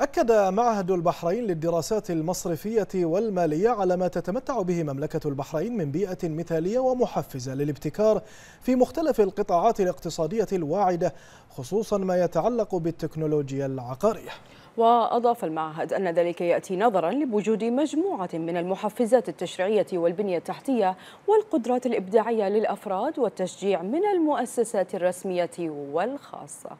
أكد معهد البحرين للدراسات المصرفية والمالية على ما تتمتع به مملكة البحرين من بيئة مثالية ومحفزة للابتكار في مختلف القطاعات الاقتصادية الواعدة خصوصا ما يتعلق بالتكنولوجيا العقارية وأضاف المعهد أن ذلك يأتي نظرا لوجود مجموعة من المحفزات التشريعية والبنية التحتية والقدرات الإبداعية للأفراد والتشجيع من المؤسسات الرسمية والخاصة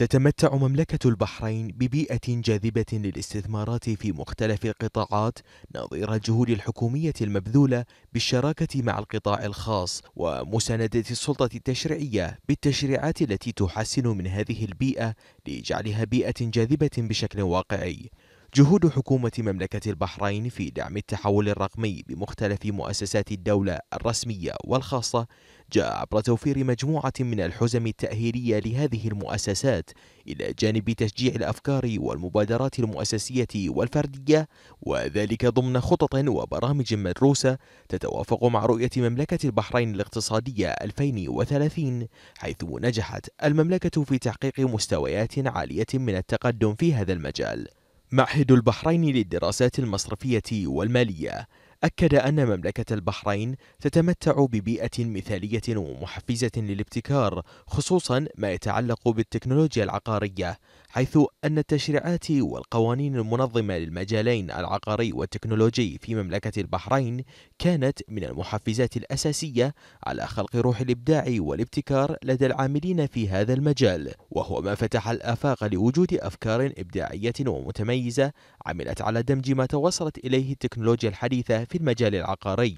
تتمتع مملكة البحرين ببيئة جاذبة للاستثمارات في مختلف القطاعات نظير الجهود الحكومية المبذولة بالشراكة مع القطاع الخاص ومساندة السلطة التشريعية بالتشريعات التي تحسن من هذه البيئة لجعلها بيئة جاذبة بشكل واقعي. جهود حكومة مملكة البحرين في دعم التحول الرقمي بمختلف مؤسسات الدولة الرسمية والخاصة جاء عبر توفير مجموعة من الحزم التأهيلية لهذه المؤسسات إلى جانب تشجيع الأفكار والمبادرات المؤسسية والفردية وذلك ضمن خطط وبرامج مدروسة تتوافق مع رؤية مملكة البحرين الاقتصادية 2030 حيث نجحت المملكة في تحقيق مستويات عالية من التقدم في هذا المجال معهد البحرين للدراسات المصرفية والمالية أكد أن مملكة البحرين تتمتع ببيئة مثالية ومحفزة للابتكار خصوصا ما يتعلق بالتكنولوجيا العقارية حيث أن التشريعات والقوانين المنظمة للمجالين العقاري والتكنولوجي في مملكة البحرين كانت من المحفزات الأساسية على خلق روح الإبداع والابتكار لدى العاملين في هذا المجال وهو ما فتح الآفاق لوجود أفكار إبداعية ومتميزة عملت على دمج ما توصلت إليه التكنولوجيا الحديثة في المجال العقاري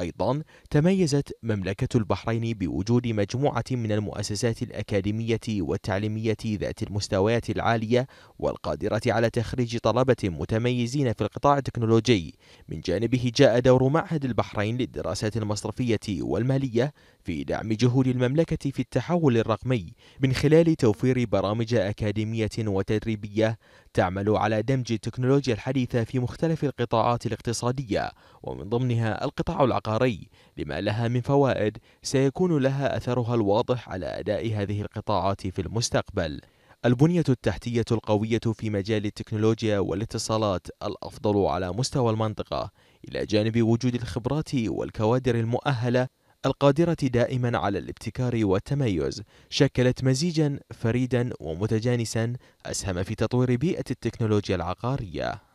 أيضا تميزت مملكة البحرين بوجود مجموعة من المؤسسات الأكاديمية والتعليمية ذات المستويات العالية والقادرة على تخريج طلبة متميزين في القطاع التكنولوجي من جانبه جاء دور معهد البحرين للدراسات المصرفية والمالية في دعم جهود المملكة في التحول الرقمي من خلال توفير برامج أكاديمية وتدريبية تعمل على دمج التكنولوجيا الحديثة في مختلف القطاعات الاقتصادية ومن ضمنها القطاع العقاري لما لها من فوائد سيكون لها أثرها الواضح على أداء هذه القطاعات في المستقبل البنية التحتية القوية في مجال التكنولوجيا والاتصالات الأفضل على مستوى المنطقة إلى جانب وجود الخبرات والكوادر المؤهلة القادرة دائما على الابتكار والتميز شكلت مزيجا فريدا ومتجانسا أسهم في تطوير بيئة التكنولوجيا العقارية